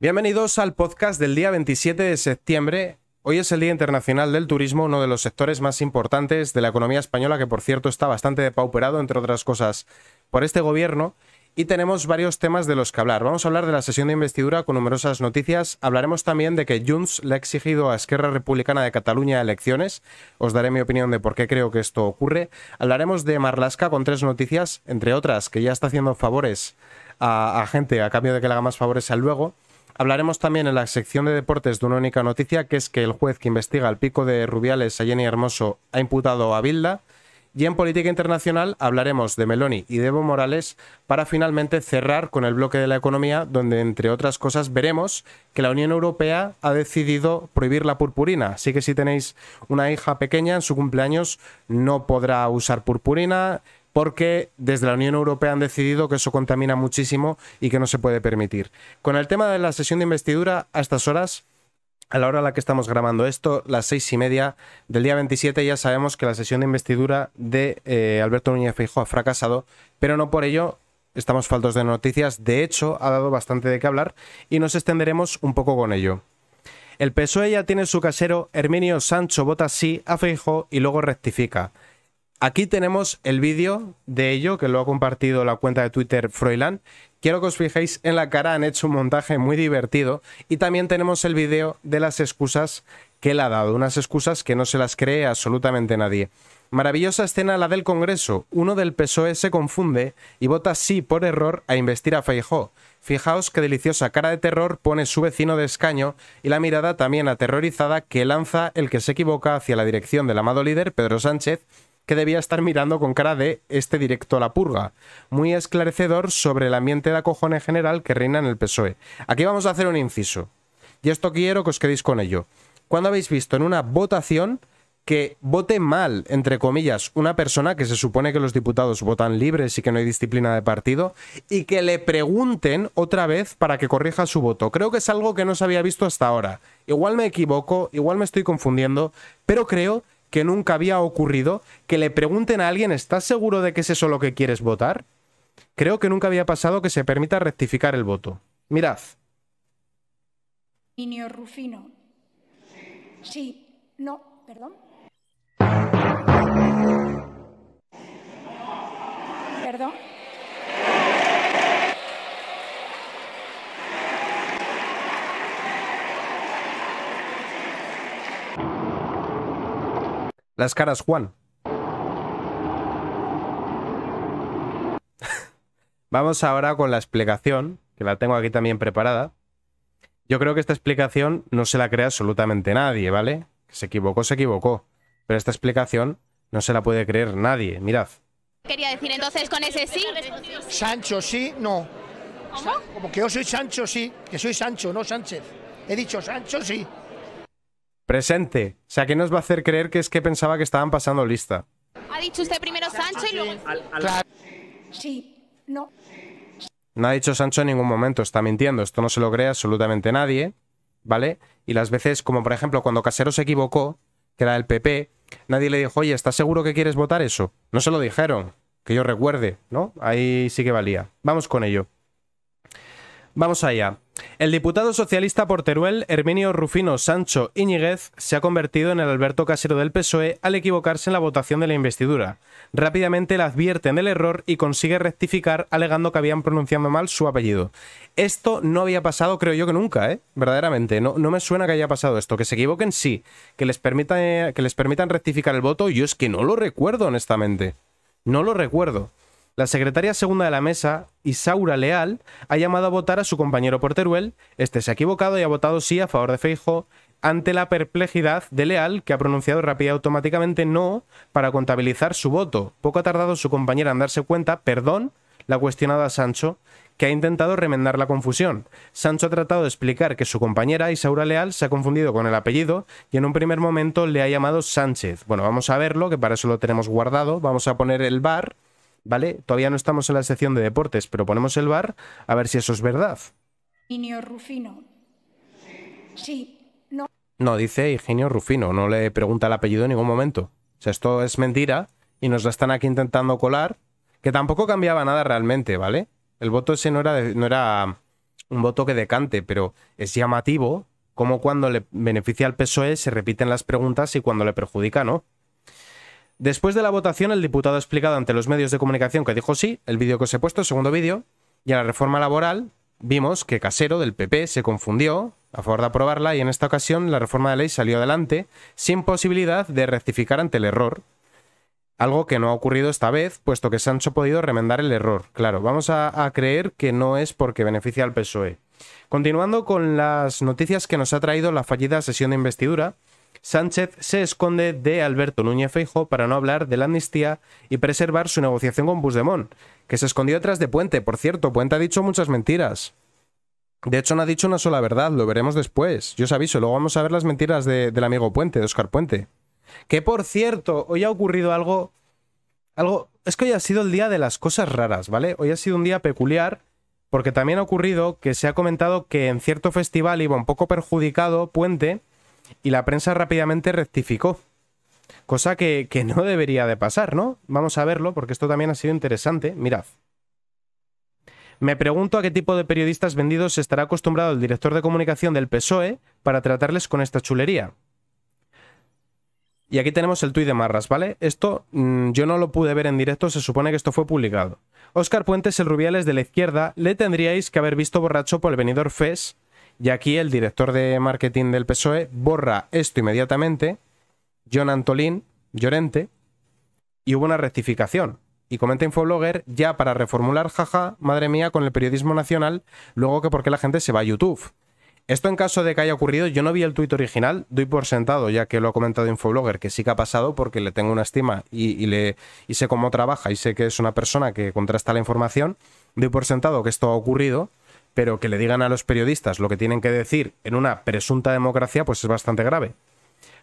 Bienvenidos al podcast del día 27 de septiembre. Hoy es el Día Internacional del Turismo, uno de los sectores más importantes de la economía española, que por cierto está bastante depauperado, entre otras cosas, por este gobierno. Y tenemos varios temas de los que hablar. Vamos a hablar de la sesión de investidura con numerosas noticias. Hablaremos también de que Junts le ha exigido a Esquerra Republicana de Cataluña elecciones. Os daré mi opinión de por qué creo que esto ocurre. Hablaremos de Marlaska con tres noticias, entre otras, que ya está haciendo favores a, a gente a cambio de que le haga más favores al luego. Hablaremos también en la sección de deportes de una única noticia, que es que el juez que investiga el pico de Rubiales a Jenny Hermoso ha imputado a Bilda. Y en política internacional hablaremos de Meloni y de Evo Morales para finalmente cerrar con el bloque de la economía, donde entre otras cosas veremos que la Unión Europea ha decidido prohibir la purpurina. Así que si tenéis una hija pequeña en su cumpleaños no podrá usar purpurina, porque desde la Unión Europea han decidido que eso contamina muchísimo y que no se puede permitir. Con el tema de la sesión de investidura, a estas horas, a la hora a la que estamos grabando esto, las seis y media del día 27, ya sabemos que la sesión de investidura de eh, Alberto Núñez Feijóo ha fracasado, pero no por ello estamos faltos de noticias. De hecho, ha dado bastante de qué hablar y nos extenderemos un poco con ello. El PSOE ya tiene su casero, Herminio Sancho vota sí a Feijóo y luego rectifica. Aquí tenemos el vídeo de ello, que lo ha compartido la cuenta de Twitter Froilán. Quiero que os fijéis en la cara, han hecho un montaje muy divertido. Y también tenemos el vídeo de las excusas que él ha dado, unas excusas que no se las cree absolutamente nadie. Maravillosa escena la del Congreso. Uno del PSOE se confunde y vota sí por error a investir a Feijó. Fijaos qué deliciosa cara de terror pone su vecino de escaño y la mirada también aterrorizada que lanza el que se equivoca hacia la dirección del amado líder, Pedro Sánchez, que debía estar mirando con cara de este directo a la purga, muy esclarecedor sobre el ambiente de acojón en general que reina en el PSOE. Aquí vamos a hacer un inciso, y esto quiero que os quedéis con ello. ¿Cuándo habéis visto en una votación que vote mal, entre comillas, una persona que se supone que los diputados votan libres y que no hay disciplina de partido, y que le pregunten otra vez para que corrija su voto. Creo que es algo que no se había visto hasta ahora. Igual me equivoco, igual me estoy confundiendo, pero creo que nunca había ocurrido, que le pregunten a alguien, ¿estás seguro de que es eso lo que quieres votar? Creo que nunca había pasado que se permita rectificar el voto. Mirad. Rufino. Sí, no, perdón. Perdón. Las caras Juan. Vamos ahora con la explicación, que la tengo aquí también preparada. Yo creo que esta explicación no se la cree absolutamente nadie, ¿vale? se equivocó, se equivocó. Pero esta explicación no se la puede creer nadie, mirad. Quería decir entonces con ese sí. Sancho sí, no. ¿Cómo? Como que yo soy Sancho sí, que soy Sancho, no Sánchez. He dicho Sancho sí. Presente. O sea, ¿qué nos va a hacer creer que es que pensaba que estaban pasando lista? Ha dicho usted primero Sancho y luego... Sí, no. No ha dicho Sancho en ningún momento, está mintiendo. Esto no se lo cree absolutamente nadie, ¿vale? Y las veces, como por ejemplo cuando Casero se equivocó, que era el PP, nadie le dijo, oye, ¿estás seguro que quieres votar eso? No se lo dijeron, que yo recuerde, ¿no? Ahí sí que valía. Vamos con ello. Vamos allá. El diputado socialista por Teruel, Herminio Rufino Sancho Iñiguez, se ha convertido en el Alberto Casero del PSOE al equivocarse en la votación de la investidura. Rápidamente le advierten del error y consigue rectificar alegando que habían pronunciado mal su apellido. Esto no había pasado, creo yo que nunca, ¿eh? Verdaderamente, no, no me suena que haya pasado esto. Que se equivoquen, sí. Que les, permita, eh, que les permitan rectificar el voto, yo es que no lo recuerdo, honestamente. No lo recuerdo. La secretaria segunda de la mesa, Isaura Leal, ha llamado a votar a su compañero Porteruel. Este se ha equivocado y ha votado sí a favor de Feijo ante la perplejidad de Leal, que ha pronunciado rápida y automáticamente no para contabilizar su voto. Poco ha tardado su compañera en darse cuenta, perdón, la ha cuestionado a Sancho, que ha intentado remendar la confusión. Sancho ha tratado de explicar que su compañera, Isaura Leal, se ha confundido con el apellido y en un primer momento le ha llamado Sánchez. Bueno, vamos a verlo, que para eso lo tenemos guardado. Vamos a poner el bar ¿vale? Todavía no estamos en la sección de deportes, pero ponemos el bar a ver si eso es verdad. Rufino. Sí, no. No, dice Higinio Rufino, no le pregunta el apellido en ningún momento. O sea, esto es mentira y nos la están aquí intentando colar, que tampoco cambiaba nada realmente, ¿vale? El voto ese no era, no era un voto que decante, pero es llamativo como cuando le beneficia al PSOE se repiten las preguntas y cuando le perjudica no. Después de la votación, el diputado ha explicado ante los medios de comunicación que dijo sí, el vídeo que os he puesto, segundo vídeo, y a la reforma laboral vimos que Casero del PP se confundió a favor de aprobarla y en esta ocasión la reforma de ley salió adelante sin posibilidad de rectificar ante el error. Algo que no ha ocurrido esta vez, puesto que Sancho ha podido remendar el error. Claro, vamos a, a creer que no es porque beneficia al PSOE. Continuando con las noticias que nos ha traído la fallida sesión de investidura, Sánchez se esconde de Alberto Núñez Feijo para no hablar de la amnistía y preservar su negociación con Busdemón, que se escondió detrás de Puente. Por cierto, Puente ha dicho muchas mentiras. De hecho, no ha dicho una sola verdad, lo veremos después. Yo os aviso, luego vamos a ver las mentiras del amigo Puente, de Oscar Puente. Que por cierto, hoy ha ocurrido algo. Algo. Es que hoy ha sido el día de las cosas raras, ¿vale? Hoy ha sido un día peculiar, porque también ha ocurrido que se ha comentado que en cierto festival iba un poco perjudicado Puente y la prensa rápidamente rectificó. Cosa que, no debería de pasar, ¿no? Vamos a verlo, porque esto también ha sido interesante. Mirad. Me pregunto a qué tipo de periodistas vendidos estará acostumbrado el director de comunicación del PSOE para tratarles con esta chulería. Y aquí tenemos el tuit de Marras, ¿vale? Esto mm, yo no lo pude ver en directo, se supone que esto fue publicado. Oscar Puentes, el Rubiales de la izquierda, le tendríais que haber visto borracho por el venidor FES y aquí el director de marketing del PSOE borra esto inmediatamente, John Antolín Llorente, y hubo una rectificación. Y comenta Infoblogger, ya para reformular, jaja, madre mía, con el periodismo nacional, luego que porque la gente se va a YouTube. Esto en caso de que haya ocurrido, yo no vi el tuit original, doy por sentado, ya que lo ha comentado Infoblogger, que sí que ha pasado porque le tengo una estima y, le, y sé cómo trabaja y sé que es una persona que contrasta la información, doy por sentado que esto ha ocurrido, pero que le digan a los periodistas lo que tienen que decir en una presunta democracia, pues es bastante grave.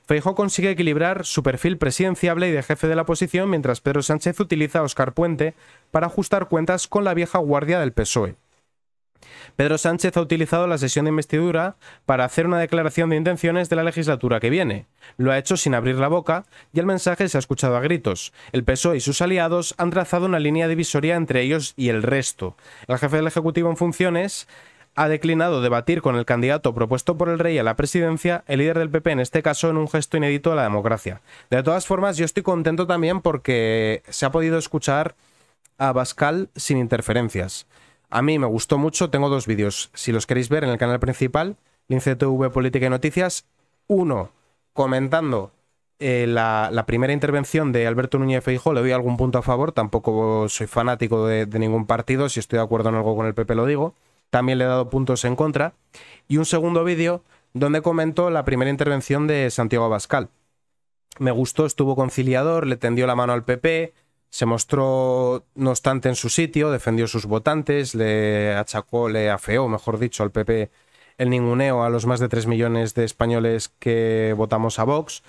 Feijó consigue equilibrar su perfil presidenciable y de jefe de la oposición, mientras Pedro Sánchez utiliza a Oscar Puente para ajustar cuentas con la vieja guardia del PSOE. Pedro Sánchez ha utilizado la sesión de investidura para hacer una declaración de intenciones de la legislatura que viene. Lo ha hecho sin abrir la boca y el mensaje se ha escuchado a gritos. El PSOE y sus aliados han trazado una línea divisoria entre ellos y el resto. El jefe del Ejecutivo en funciones ha declinado debatir con el candidato propuesto por el rey a la presidencia, el líder del PP en este caso, en un gesto inédito a la democracia. De todas formas, yo estoy contento también porque se ha podido escuchar a Bascal sin interferencias. A mí me gustó mucho, tengo dos vídeos, si los queréis ver en el canal principal, Lince TV Política y Noticias, uno comentando eh, la, primera intervención de Alberto Núñez Feijóo le doy algún punto a favor, tampoco soy fanático de, ningún partido, si estoy de acuerdo en algo con el PP lo digo, también le he dado puntos en contra, y un segundo vídeo donde comentó la primera intervención de Santiago Abascal. Me gustó, estuvo conciliador, le tendió la mano al PP, se mostró, no obstante, en su sitio, defendió sus votantes, le achacó, le afeó, mejor dicho, al PP el ninguneo a los más de 3 millones de españoles que votamos a Vox.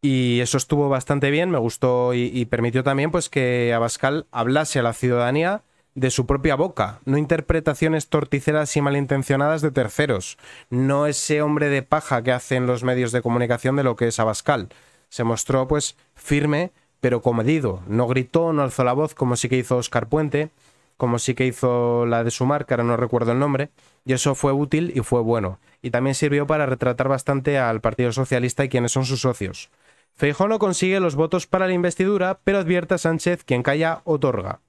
Y eso estuvo bastante bien, me gustó y, permitió también pues, que Abascal hablase a la ciudadanía de su propia boca, no interpretaciones torticeras y malintencionadas de terceros, no ese hombre de paja que hacen los medios de comunicación de lo que es Abascal. Se mostró pues firme pero comedido. No gritó, no alzó la voz, como sí que hizo Oscar Puente, como sí que hizo la de su marca, ahora no recuerdo el nombre, y eso fue útil y fue bueno. Y también sirvió para retratar bastante al Partido Socialista y quienes son sus socios. Feijó no consigue los votos para la investidura, pero advierte a Sánchez quien calla otorga.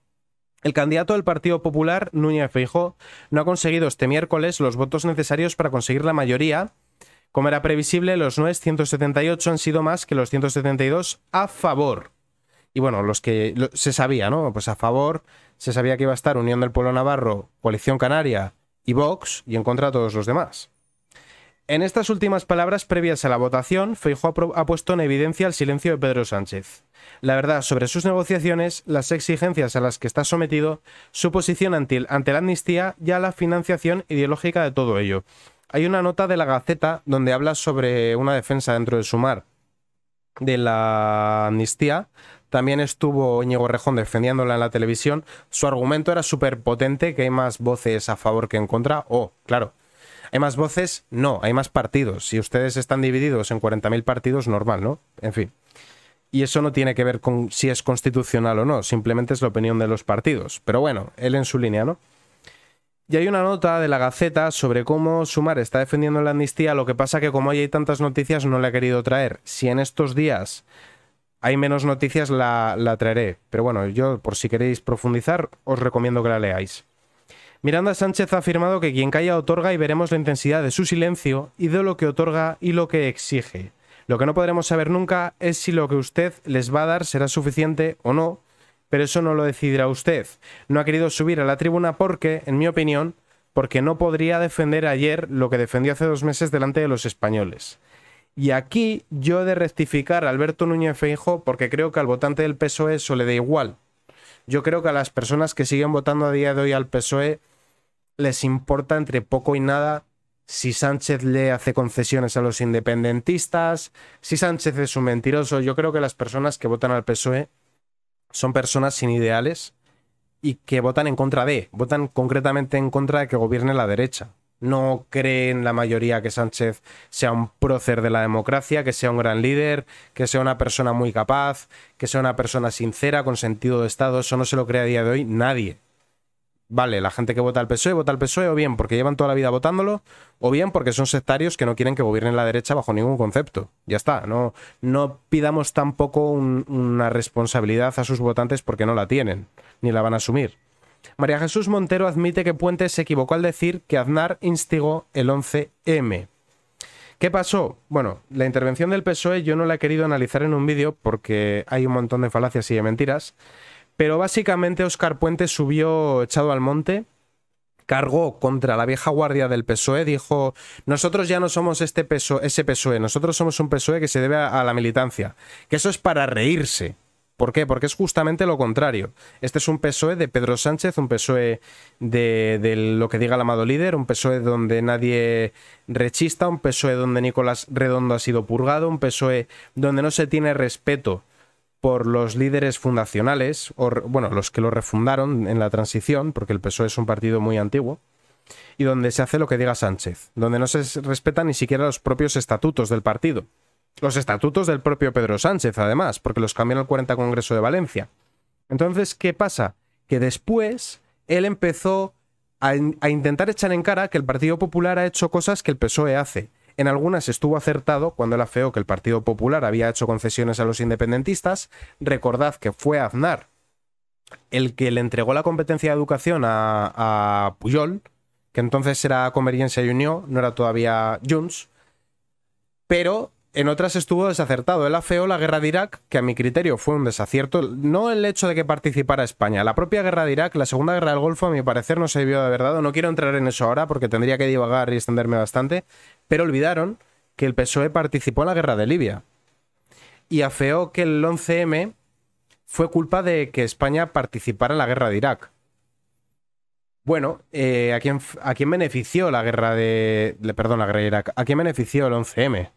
El candidato del Partido Popular, Núñez Feijó, no ha conseguido este miércoles los votos necesarios para conseguir la mayoría. Como era previsible, los 978 han sido más que los 172 a favor. Y bueno, los que se sabía, ¿no? Pues a favor se sabía que iba a estar Unión del Pueblo Navarro, Coalición Canaria y Vox, y en contra de todos los demás. En estas últimas palabras previas a la votación, Feijóo ha puesto en evidencia el silencio de Pedro Sánchez. La verdad sobre sus negociaciones, las exigencias a las que está sometido, su posición ante, ante la amnistía y a la financiación ideológica de todo ello. Hay una nota de la Gaceta donde habla sobre una defensa dentro de Sumar de la amnistía, también estuvo Íñigo Rejón defendiéndola en la televisión. Su argumento era súper potente, que hay más voces a favor que en contra. Oh, claro. ¿Hay más voces? No, hay más partidos. Si ustedes están divididos en 40.000 partidos, normal, ¿no? En fin. Y eso no tiene que ver con si es constitucional o no, simplemente es la opinión de los partidos. Pero bueno, él en su línea, ¿no? Y hay una nota de la Gaceta sobre cómo Sumar está defendiendo la amnistía, lo que pasa que como hay tantas noticias no le ha querido traer. Si en estos días hay menos noticias, la, la traeré. Pero bueno, yo por si queréis profundizar, os recomiendo que la leáis. Miranda Sánchez ha afirmado que quien calla otorga y veremos la intensidad de su silencio y de lo que otorga y lo que exige. Lo que no podremos saber nunca es si lo que usted les va a dar será suficiente o no, pero eso no lo decidirá usted. No ha querido subir a la tribuna porque, en mi opinión, porque no podría defender ayer lo que defendió hace dos meses delante de los españoles. Y aquí yo he de rectificar a Alberto Núñez Feijo porque creo que al votante del PSOE eso le da igual. Yo creo que a las personas que siguen votando a día de hoy al PSOE les importa entre poco y nada si Sánchez le hace concesiones a los independentistas, si Sánchez es un mentiroso. Yo creo que las personas que votan al PSOE son personas sin ideales y que votan en contra de, votan concretamente en contra de que gobierne la derecha no creen la mayoría que Sánchez sea un prócer de la democracia, que sea un gran líder, que sea una persona muy capaz, que sea una persona sincera, con sentido de Estado. Eso no se lo cree a día de hoy nadie. Vale, la gente que vota al PSOE vota al PSOE o bien porque llevan toda la vida votándolo o bien porque son sectarios que no quieren que gobierne la derecha bajo ningún concepto. Ya está, no, no pidamos tampoco una responsabilidad a sus votantes porque no la tienen ni la van a asumir. María Jesús Montero admite que Puentes se equivocó al decir que Aznar instigó el 11M. ¿Qué pasó? Bueno, la intervención del PSOE yo no la he querido analizar en un vídeo porque hay un montón de falacias y de mentiras, pero básicamente Oscar Puente subió echado al monte, cargó contra la vieja guardia del PSOE, dijo, nosotros ya no somos este PSOE, ese PSOE, nosotros somos un PSOE que se debe a la militancia, que eso es para reírse. ¿Por qué? Porque es justamente lo contrario. Este es un PSOE de Pedro Sánchez, un PSOE de, lo que diga el amado líder, un PSOE donde nadie rechista, un PSOE donde Nicolás Redondo ha sido purgado, un PSOE donde no se tiene respeto por los líderes fundacionales, o bueno, los que lo refundaron en la transición, porque el PSOE es un partido muy antiguo, y donde se hace lo que diga Sánchez, donde no se respeta ni siquiera los propios estatutos del partido. Los estatutos del propio Pedro Sánchez, además, porque los en el 40 Congreso de Valencia. Entonces, ¿qué pasa? Que después él empezó a, intentar echar en cara que el Partido Popular ha hecho cosas que el PSOE hace. En algunas estuvo acertado cuando era feo que el Partido Popular había hecho concesiones a los independentistas. Recordad que fue Aznar el que le entregó la competencia de educación a, a Puyol, que entonces era Convergencia y Unión, no era todavía Junts. Pero en otras estuvo desacertado. Él afeó la guerra de Irak, que a mi criterio fue un desacierto. No el hecho de que participara España. La propia guerra de Irak, la segunda guerra del Golfo, a mi parecer no se vio de verdad. No quiero entrar en eso ahora porque tendría que divagar y extenderme bastante. Pero olvidaron que el PSOE participó en la guerra de Libia. Y afeó que el 11M fue culpa de que España participara en la guerra de Irak. Bueno, eh, ¿a, quién, ¿a quién benefició la guerra de. Perdón, la guerra de Irak? ¿A quién benefició el 11M?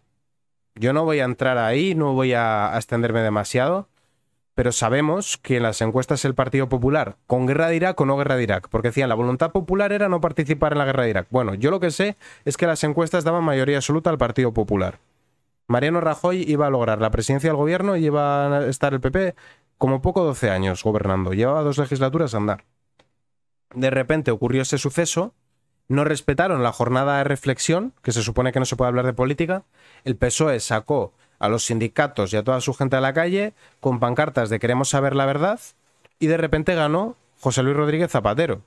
Yo no voy a entrar ahí, no voy a, extenderme demasiado, pero sabemos que en las encuestas el Partido Popular, con guerra de Irak o no guerra de Irak, porque decían la voluntad popular era no participar en la guerra de Irak. Bueno, yo lo que sé es que las encuestas daban mayoría absoluta al Partido Popular. Mariano Rajoy iba a lograr la presidencia del gobierno y iba a estar el PP como poco 12 años gobernando. Llevaba dos legislaturas a andar. De repente ocurrió ese suceso no respetaron la jornada de reflexión, que se supone que no se puede hablar de política. El PSOE sacó a los sindicatos y a toda su gente a la calle con pancartas de queremos saber la verdad y de repente ganó José Luis Rodríguez Zapatero.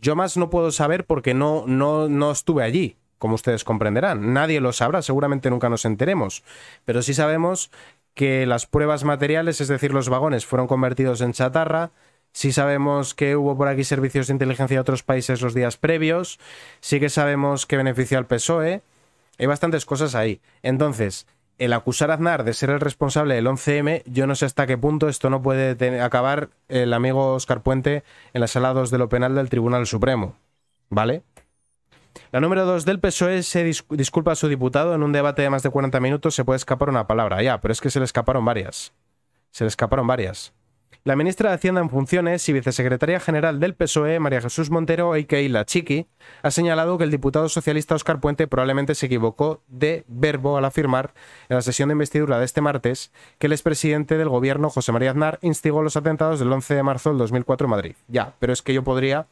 Yo más no puedo saber porque no, no, no estuve allí, como ustedes comprenderán. Nadie lo sabrá, seguramente nunca nos enteremos. Pero sí sabemos que las pruebas materiales, es decir, los vagones, fueron convertidos en chatarra, Sí sabemos que hubo por aquí servicios de inteligencia de otros países los días previos. Sí que sabemos que benefició al PSOE. Hay bastantes cosas ahí. Entonces, el acusar a Aznar de ser el responsable del 11M, yo no sé hasta qué punto esto no puede acabar el amigo Oscar Puente en la sala 2 de lo penal del Tribunal Supremo. ¿Vale? La número 2 del PSOE se disculpa a su diputado en un debate de más de 40 minutos. Se puede escapar una palabra, ya, pero es que se le escaparon varias. Se le escaparon varias. La ministra de Hacienda en funciones y vicesecretaria general del PSOE, María Jesús Montero, a.k.a. La Chiqui, ha señalado que el diputado socialista Óscar Puente probablemente se equivocó de verbo al afirmar en la sesión de investidura de este martes que el expresidente del gobierno, José María Aznar, instigó los atentados del 11 de marzo del 2004 en Madrid. Ya, pero es que yo podría...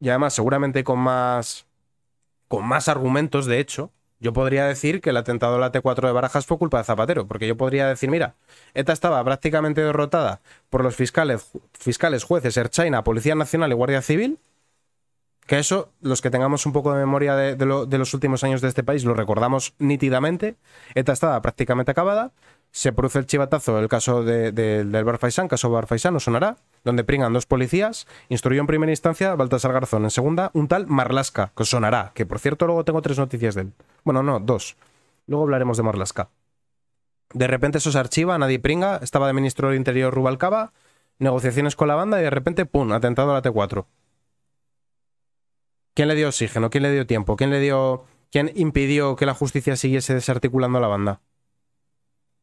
Y además, seguramente con más... con más argumentos, de hecho, yo podría decir que el atentado a la T4 de Barajas fue culpa de Zapatero, porque yo podría decir, mira, ETA estaba prácticamente derrotada por los fiscales, fiscales jueces, Erchaina, Policía Nacional y Guardia Civil, que eso, los que tengamos un poco de memoria de, los últimos años de este país, lo recordamos nítidamente. ETA estaba prácticamente acabada. Se produce el chivatazo, el caso de, del Barfaisán, caso Barfaisán, ¿no sonará? donde pringan dos policías, instruyó en primera instancia Baltasar Garzón, en segunda un tal Marlasca, que sonará, que por cierto luego tengo tres noticias de él. Bueno, no, dos. Luego hablaremos de Marlasca. De repente eso se archiva, nadie pringa, estaba de ministro del Interior Rubalcaba, negociaciones con la banda y de repente, ¡pum!, atentado a la T4. ¿Quién le dio oxígeno? ¿Quién le dio tiempo? ¿Quién le dio... ¿Quién impidió que la justicia siguiese desarticulando a la banda?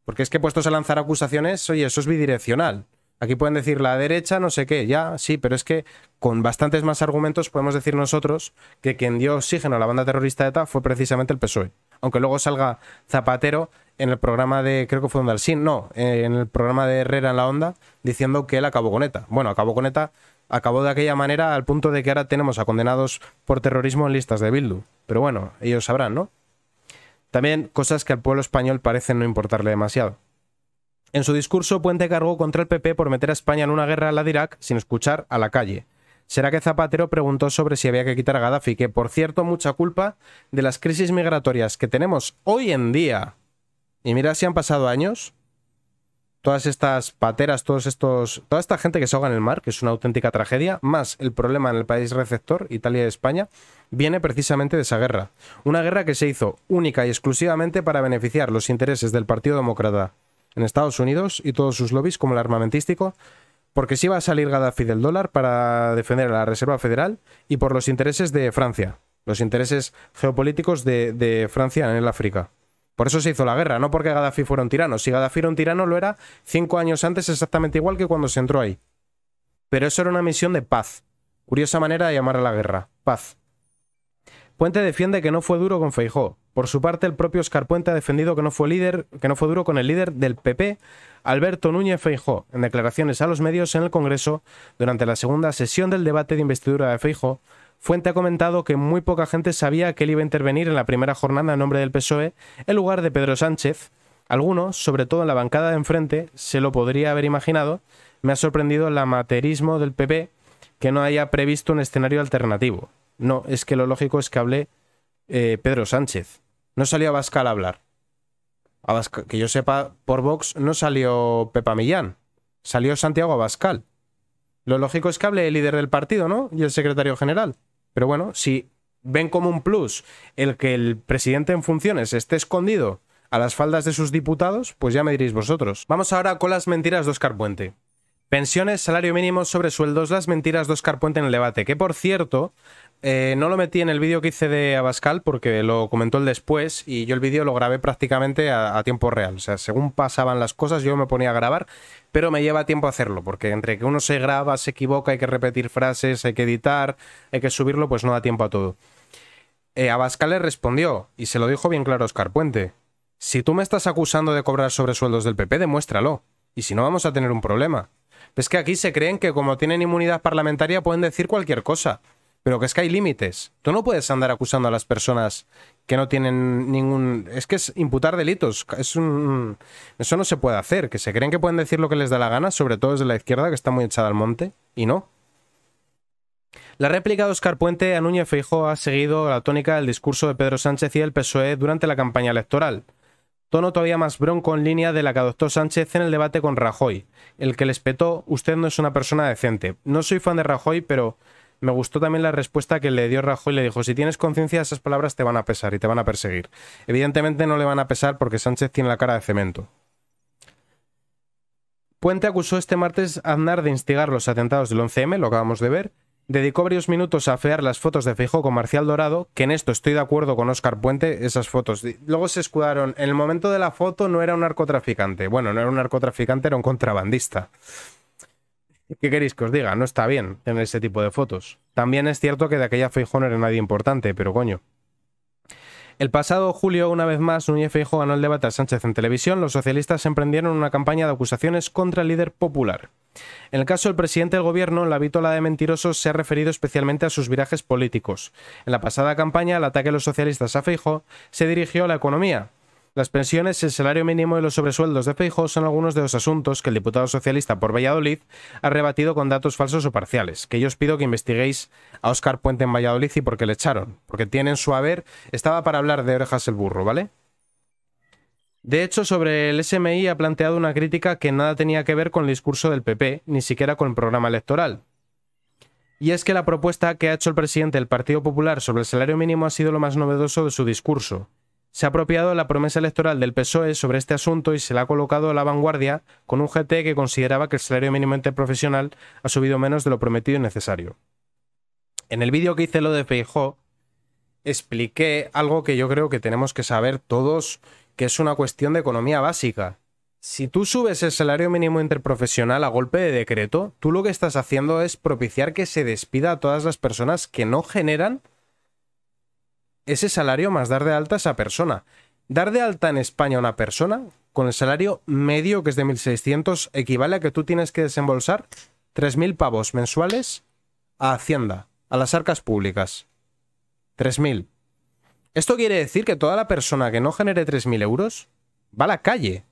Porque es que puestos a lanzar acusaciones, oye, eso es bidireccional. Aquí pueden decir la derecha, no sé qué, ya, sí, pero es que con bastantes más argumentos podemos decir nosotros que quien dio oxígeno a la banda terrorista ETA fue precisamente el PSOE. Aunque luego salga Zapatero en el programa de, creo que fue sí, no, eh, en el programa de Herrera en la Onda, diciendo que él acabó con ETA. Bueno, acabó con ETA, acabó de aquella manera al punto de que ahora tenemos a condenados por terrorismo en listas de Bildu. Pero bueno, ellos sabrán, ¿no? También cosas que al pueblo español parecen no importarle demasiado. En su discurso, Puente cargó contra el PP por meter a España en una guerra a la de Irak sin escuchar a la calle. Será que Zapatero preguntó sobre si había que quitar a Gaddafi, que por cierto mucha culpa de las crisis migratorias que tenemos hoy en día. Y mira si han pasado años. Todas estas pateras, todos estos, toda esta gente que se ahoga en el mar, que es una auténtica tragedia, más el problema en el país receptor, Italia y España, viene precisamente de esa guerra. Una guerra que se hizo única y exclusivamente para beneficiar los intereses del Partido Demócrata en Estados Unidos y todos sus lobbies como el armamentístico, porque sí iba a salir Gaddafi del dólar para defender a la Reserva Federal y por los intereses de Francia, los intereses geopolíticos de, Francia en el África. Por eso se hizo la guerra, no porque Gaddafi fuera un tirano. Si Gaddafi era un tirano, lo era cinco años antes, exactamente igual que cuando se entró ahí. Pero eso era una misión de paz. Curiosa manera de llamar a la guerra. Paz. Puente defiende que no fue duro con Feijó. Por su parte, el propio Oscar ha defendido que no fue, líder, que no fue duro con el líder del PP, Alberto Núñez Feijó, en declaraciones a los medios en el Congreso durante la segunda sesión del debate de investidura de Feijó. Fuente ha comentado que muy poca gente sabía que él iba a intervenir en la primera jornada en nombre del PSOE en lugar de Pedro Sánchez. Algunos, sobre todo en la bancada de enfrente, se lo podría haber imaginado. Me ha sorprendido el amaterismo del PP que no haya previsto un escenario alternativo. No, es que lo lógico es que hable eh, Pedro Sánchez no salió Abascal a hablar. que yo sepa, por Vox no salió Pepa Millán. Salió Santiago Abascal. Lo lógico es que hable el líder del partido, ¿no? Y el secretario general. Pero bueno, si ven como un plus el que el presidente en funciones esté escondido a las faldas de sus diputados, pues ya me diréis vosotros. Vamos ahora con las mentiras de Oscar Puente. Pensiones, salario mínimo, sobresueldos, las mentiras de Oscar Puente en el debate. Que por cierto, eh, no lo metí en el vídeo que hice de Abascal porque lo comentó el después y yo el vídeo lo grabé prácticamente a, tiempo real. O sea, según pasaban las cosas yo me ponía a grabar, pero me lleva tiempo hacerlo porque entre que uno se graba, se equivoca, hay que repetir frases, hay que editar, hay que subirlo, pues no da tiempo a todo. Eh, Abascal le respondió y se lo dijo bien claro a Oscar Puente. Si tú me estás acusando de cobrar sobresueldos del PP, demuéstralo. Y si no, vamos a tener un problema. Pues es que aquí se creen que como tienen inmunidad parlamentaria pueden decir cualquier cosa. Pero que es que hay límites. Tú no puedes andar acusando a las personas que no tienen ningún... Es que es imputar delitos. Es Eso no se puede hacer. Que se creen que pueden decir lo que les da la gana, sobre todo desde la izquierda, que está muy echada al monte. Y no. La réplica de Oscar Puente a Núñez Feijóo ha seguido la tónica del discurso de Pedro Sánchez y el PSOE durante la campaña electoral. Tono todavía más bronco en línea de la que adoptó Sánchez en el debate con Rajoy. El que les petó, usted no es una persona decente. No soy fan de Rajoy, pero me gustó también la respuesta que le dio Rajoy. Le dijo, si tienes conciencia, esas palabras te van a pesar y te van a perseguir. Evidentemente no le van a pesar porque Sánchez tiene la cara de cemento. Puente acusó este martes a Aznar de instigar los atentados del 11M, lo acabamos de ver, Dedicó varios minutos a afear las fotos de Feijó con Marcial Dorado, que en esto estoy de acuerdo con Oscar Puente, esas fotos. Luego se escudaron, en el momento de la foto no era un narcotraficante. Bueno, no era un narcotraficante, era un contrabandista. ¿Qué queréis que os diga? No está bien en ese tipo de fotos. También es cierto que de aquella Feijó no era nadie importante, pero coño, el pasado julio, una vez más, Núñez Feijóo ganó el debate a Sánchez en televisión. Los socialistas emprendieron una campaña de acusaciones contra el líder popular. En el caso del presidente del gobierno, la vítola de mentirosos se ha referido especialmente a sus virajes políticos. En la pasada campaña, el ataque de los socialistas a Feijóo se dirigió a la economía. Las pensiones, el salario mínimo y los sobresueldos de Feijóo son algunos de los asuntos que el diputado socialista por Valladolid ha rebatido con datos falsos o parciales, que yo os pido que investiguéis a Oscar Puente en Valladolid y por qué le echaron, porque tienen su haber, estaba para hablar de orejas el burro, ¿vale? De hecho, sobre el SMI ha planteado una crítica que nada tenía que ver con el discurso del PP, ni siquiera con el programa electoral. Y es que la propuesta que ha hecho el presidente del Partido Popular sobre el salario mínimo ha sido lo más novedoso de su discurso. Se ha apropiado la promesa electoral del PSOE sobre este asunto y se la ha colocado a la vanguardia con un GT que consideraba que el salario mínimo interprofesional ha subido menos de lo prometido y necesario. En el vídeo que hice lo de Feijó, expliqué algo que yo creo que tenemos que saber todos, que es una cuestión de economía básica. Si tú subes el salario mínimo interprofesional a golpe de decreto, tú lo que estás haciendo es propiciar que se despida a todas las personas que no generan ese salario más dar de alta a esa persona. Dar de alta en España a una persona con el salario medio que es de 1.600 equivale a que tú tienes que desembolsar 3.000 pavos mensuales a Hacienda, a las arcas públicas. 3.000. Esto quiere decir que toda la persona que no genere 3.000 euros va a la calle.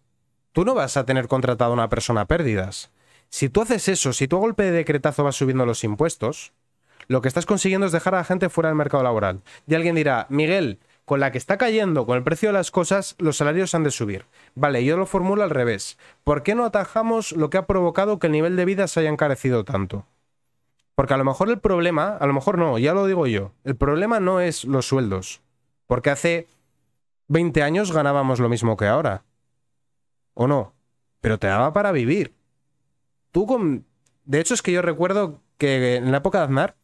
Tú no vas a tener contratado a una persona a pérdidas. Si tú haces eso, si tu golpe de decretazo vas subiendo los impuestos, lo que estás consiguiendo es dejar a la gente fuera del mercado laboral. Y alguien dirá, Miguel, con la que está cayendo, con el precio de las cosas, los salarios han de subir. Vale, yo lo formulo al revés. ¿Por qué no atajamos lo que ha provocado que el nivel de vida se haya encarecido tanto? Porque a lo mejor el problema, a lo mejor no, ya lo digo yo, el problema no es los sueldos. Porque hace 20 años ganábamos lo mismo que ahora. ¿O no? Pero te daba para vivir. Tú con... De hecho es que yo recuerdo que en la época de Aznar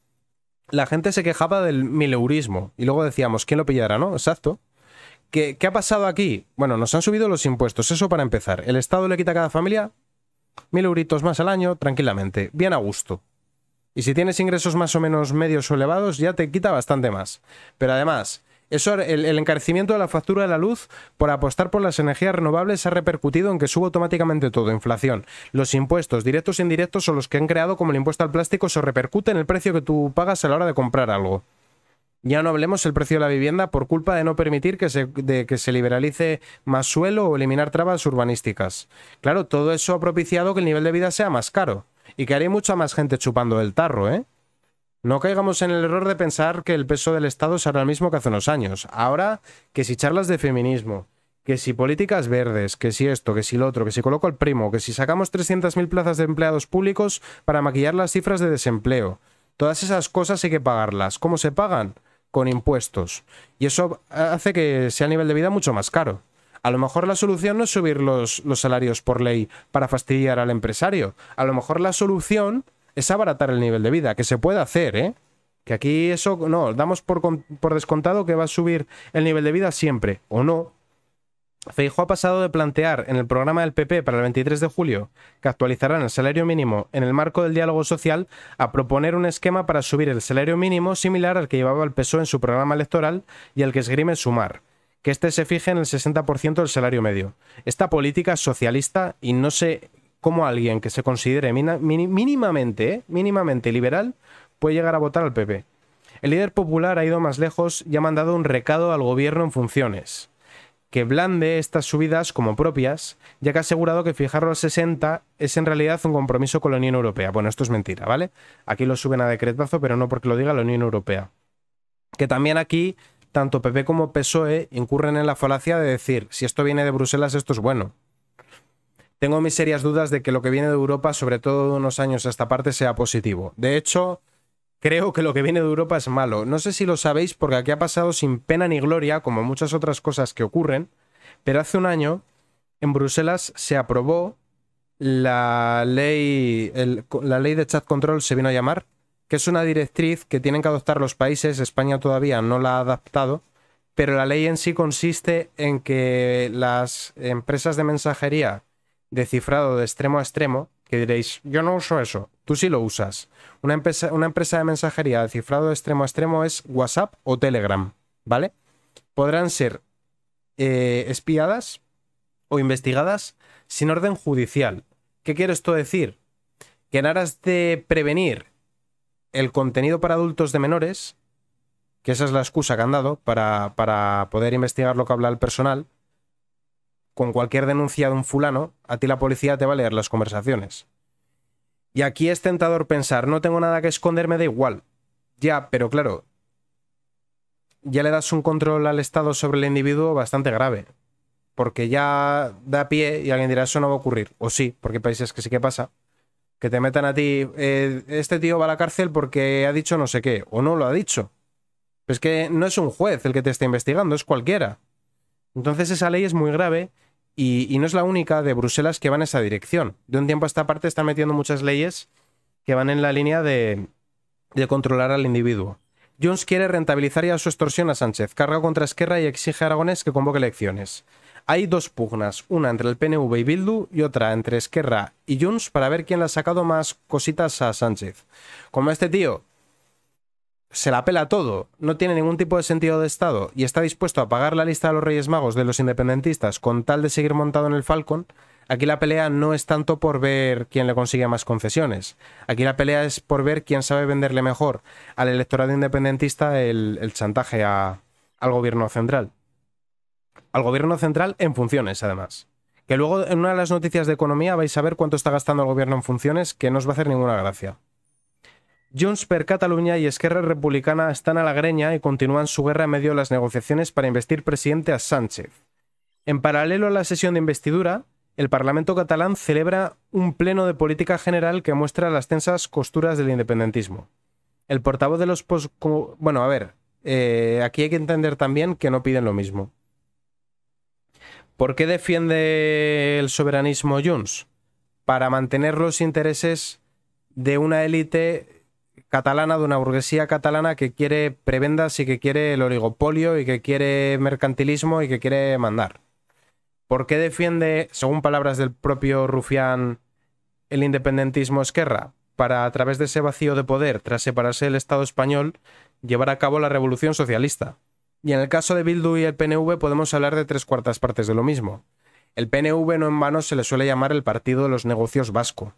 la gente se quejaba del mileurismo. Y luego decíamos, ¿quién lo pillará, no? Exacto. ¿Qué, ¿Qué, ha pasado aquí? Bueno, nos han subido los impuestos, eso para empezar. El Estado le quita a cada familia mil euritos más al año, tranquilamente, bien a gusto. Y si tienes ingresos más o menos medios o elevados, ya te quita bastante más. Pero además, eso, el, encarecimiento de la factura de la luz por apostar por las energías renovables ha repercutido en que suba automáticamente todo, inflación. Los impuestos, directos e indirectos, son los que han creado como el impuesto al plástico se repercute en el precio que tú pagas a la hora de comprar algo. Ya no hablemos el precio de la vivienda por culpa de no permitir que se, de, que se liberalice más suelo o eliminar trabas urbanísticas. Claro, todo eso ha propiciado que el nivel de vida sea más caro y que haya mucha más gente chupando el tarro, ¿eh? No caigamos en el error de pensar que el peso del Estado será el mismo que hace unos años. Ahora, que si charlas de feminismo, que si políticas verdes, que si esto, que si lo otro, que si coloco el primo, que si sacamos 300.000 plazas de empleados públicos para maquillar las cifras de desempleo. Todas esas cosas hay que pagarlas. ¿Cómo se pagan? Con impuestos. Y eso hace que sea a nivel de vida mucho más caro. A lo mejor la solución no es subir los, los salarios por ley para fastidiar al empresario. A lo mejor la solución es abaratar el nivel de vida, que se puede hacer, ¿eh? Que aquí eso, no, damos por, por descontado que va a subir el nivel de vida siempre, o no. Feijo ha pasado de plantear en el programa del PP para el 23 de julio que actualizarán el salario mínimo en el marco del diálogo social a proponer un esquema para subir el salario mínimo similar al que llevaba el PSOE en su programa electoral y al que esgrime Sumar, que este se fije en el 60% del salario medio. Esta política socialista y no se cómo alguien que se considere mínimamente, ¿eh? mínimamente liberal puede llegar a votar al PP. El líder popular ha ido más lejos y ha mandado un recado al gobierno en funciones, que blande estas subidas como propias, ya que ha asegurado que fijarlo al 60 es en realidad un compromiso con la Unión Europea. Bueno, esto es mentira, ¿vale? Aquí lo suben a decretazo, pero no porque lo diga la Unión Europea. Que también aquí, tanto PP como PSOE incurren en la falacia de decir, si esto viene de Bruselas, esto es bueno tengo mis serias dudas de que lo que viene de Europa, sobre todo de unos años a esta parte, sea positivo. De hecho, creo que lo que viene de Europa es malo. No sé si lo sabéis porque aquí ha pasado sin pena ni gloria, como muchas otras cosas que ocurren, pero hace un año en Bruselas se aprobó la ley, la ley de chat control, se vino a llamar, que es una directriz que tienen que adoptar los países, España todavía no la ha adaptado, pero la ley en sí consiste en que las empresas de mensajería de cifrado de extremo a extremo, que diréis, yo no uso eso, tú sí lo usas. Una empresa, una empresa de mensajería de cifrado de extremo a extremo es WhatsApp o Telegram, ¿vale? Podrán ser eh, espiadas o investigadas sin orden judicial. ¿Qué quiere esto decir? Que en aras de prevenir el contenido para adultos de menores, que esa es la excusa que han dado para, para poder investigar lo que habla el personal, con cualquier denuncia de un fulano, a ti la policía te va a leer las conversaciones. Y aquí es tentador pensar, no tengo nada que esconderme, da igual. Ya, pero claro, ya le das un control al Estado sobre el individuo bastante grave. Porque ya da pie y alguien dirá, eso no va a ocurrir. O sí, porque países que sí que pasa. Que te metan a ti, eh, este tío va a la cárcel porque ha dicho no sé qué, o no lo ha dicho. es que no es un juez el que te está investigando, es cualquiera. Entonces esa ley es muy grave y, no es la única de Bruselas que va en esa dirección. De un tiempo a esta parte están metiendo muchas leyes que van en la línea de, controlar al individuo. Jones quiere rentabilizar ya su extorsión a Sánchez, carga contra Esquerra y exige a Aragonés que convoque elecciones. Hay dos pugnas, una entre el PNV y Bildu y otra entre Esquerra y Jones para ver quién le ha sacado más cositas a Sánchez. Como este tío se la pela todo, no tiene ningún tipo de sentido de Estado y está dispuesto a pagar la lista de los Reyes Magos de los independentistas con tal de seguir montado en el Falcon, aquí la pelea no es tanto por ver quién le consigue más concesiones, aquí la pelea es por ver quién sabe venderle mejor al electorado independentista el, chantaje al gobierno central. Al gobierno central en funciones, además. Que luego en una de las noticias de economía vais a ver cuánto está gastando el gobierno en funciones, que no os va a hacer ninguna gracia. Jones per Catalunya y Esquerra Republicana están a la greña y continúan su guerra en medio de las negociaciones para investir presidente a Sánchez. En paralelo a la sesión de investidura, el Parlamento catalán celebra un pleno de política general que muestra las tensas costuras del independentismo. El portavoz de los post. Bueno, a ver, eh, aquí hay que entender también que no piden lo mismo. ¿Por qué defiende el soberanismo Jones? Para mantener los intereses de una élite catalana, de una burguesía catalana que quiere prebendas y que quiere el oligopolio y que quiere mercantilismo y que quiere mandar. ¿Por qué defiende, según palabras del propio Rufián, el independentismo Esquerra? Para, a través de ese vacío de poder, tras separarse del Estado español, llevar a cabo la revolución socialista. Y en el caso de Bildu y el PNV podemos hablar de tres cuartas partes de lo mismo. El PNV no en vano se le suele llamar el Partido de los Negocios Vasco,